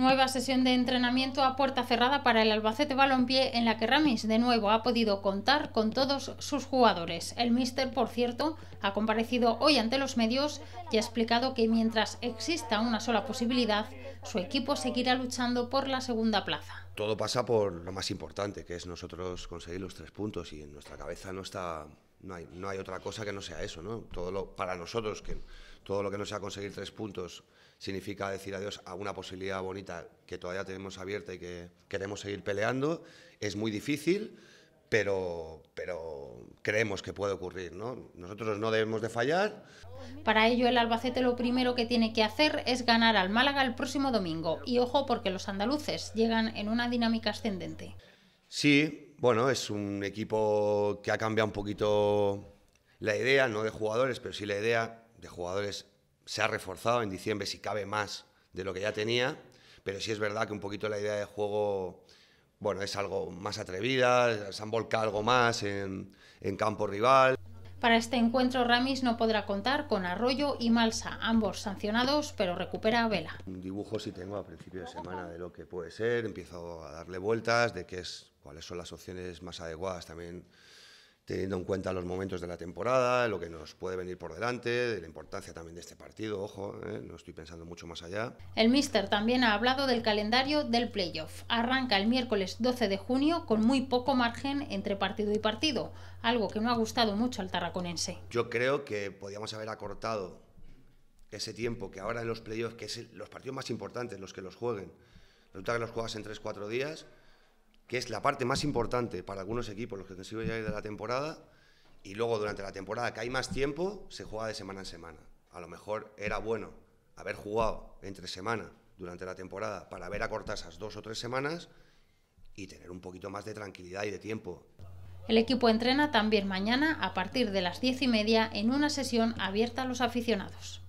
Nueva sesión de entrenamiento a puerta cerrada para el Albacete Balompié en la que Ramis de nuevo ha podido contar con todos sus jugadores. El mister, por cierto, ha comparecido hoy ante los medios y ha explicado que mientras exista una sola posibilidad, su equipo seguirá luchando por la segunda plaza. Todo pasa por lo más importante, que es nosotros conseguir los tres puntos y en nuestra cabeza no está no hay, no hay otra cosa que no sea eso, ¿no? Todo lo, para nosotros, que todo lo que no sea conseguir tres puntos significa decir adiós a una posibilidad bonita que todavía tenemos abierta y que queremos seguir peleando. Es muy difícil, pero, pero creemos que puede ocurrir, ¿no? Nosotros no debemos de fallar. Para ello, el Albacete lo primero que tiene que hacer es ganar al Málaga el próximo domingo. Y ojo, porque los andaluces llegan en una dinámica ascendente. Sí, bueno, es un equipo que ha cambiado un poquito la idea, no de jugadores, pero sí la idea de jugadores se ha reforzado en diciembre, si cabe más de lo que ya tenía, pero sí es verdad que un poquito la idea de juego, bueno, es algo más atrevida, se han volcado algo más en, campo rival. Para este encuentro, Ramis no podrá contar con Arroyo y Malsa, ambos sancionados, pero recupera a Vela. Un dibujo sí tengo a principio de semana de lo que puede ser, empiezo a darle vueltas, de qué es cuáles son las opciones más adecuadas también teniendo en cuenta los momentos de la temporada, lo que nos puede venir por delante, de la importancia también de este partido, ojo, eh, no estoy pensando mucho más allá. El míster también ha hablado del calendario del playoff. Arranca el miércoles 12 de junio con muy poco margen entre partido y partido, algo que no ha gustado mucho al tarraconense. Yo creo que podíamos haber acortado ese tiempo que ahora en los playoffs, que es los partidos más importantes, los que los jueguen, resulta que los juegas en 3-4 días, que es la parte más importante para algunos equipos, los que sido ya de la temporada, y luego durante la temporada que hay más tiempo, se juega de semana en semana. A lo mejor era bueno haber jugado entre semana durante la temporada para ver acortar esas dos o tres semanas y tener un poquito más de tranquilidad y de tiempo. El equipo entrena también mañana a partir de las diez y media en una sesión abierta a los aficionados.